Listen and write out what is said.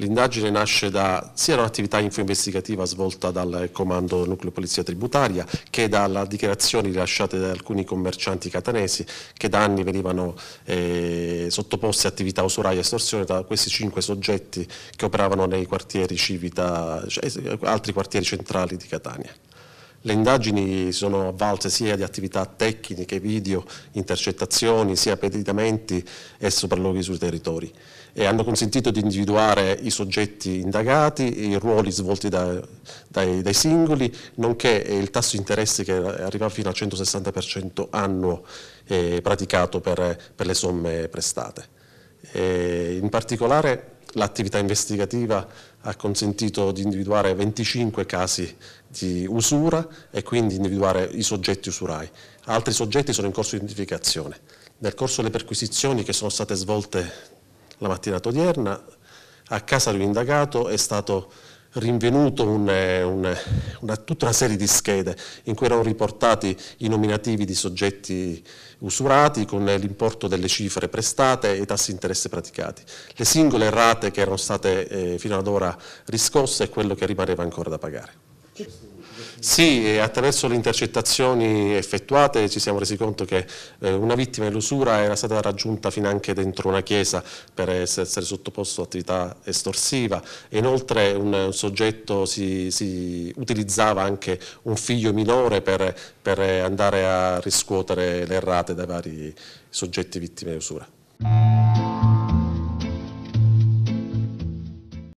L'indagine nasce da sia un'attività info-investigativa svolta dal Comando Nucleo Polizia Tributaria che dalle dichiarazioni rilasciate da alcuni commercianti catanesi che da anni venivano eh, sottoposti a attività usuraie e estorsione da questi cinque soggetti che operavano nei quartieri Civita, cioè, eh, altri quartieri centrali di Catania. Le indagini sono avvalse sia di attività tecniche, video, intercettazioni, sia pedinamenti e sopralluoghi sui territori e hanno consentito di individuare i soggetti indagati, i ruoli svolti da, dai, dai, singoli, nonché il tasso di interesse che arriva fino al 160% annuo eh, praticato per, per, le somme prestate. E in particolare l'attività investigativa ha consentito di individuare 25 casi di usura e quindi individuare i soggetti usurai. Altri soggetti sono in corso di identificazione. Nel corso delle perquisizioni che sono state svolte la mattinata odierna, a casa di un indagato è stato rinvenuto un, eh, un, eh, una, tutta una serie di schede in cui erano riportati i nominativi di soggetti usurati con l'importo delle cifre prestate e i tassi di interesse praticati. Le singole rate che erano state eh, fino ad ora riscosse e quello che rimaneva ancora da pagare. Sì, attraverso le intercettazioni effettuate ci siamo resi conto che eh, una vittima dell'usura era stata raggiunta fin anche dentro una chiesa per essere sottoposto ad attività estorsiva inoltre un, un soggetto si, si, utilizzava anche un figlio minore per, per, andare a riscuotere le rate dai vari soggetti vittime dell'usura. usura.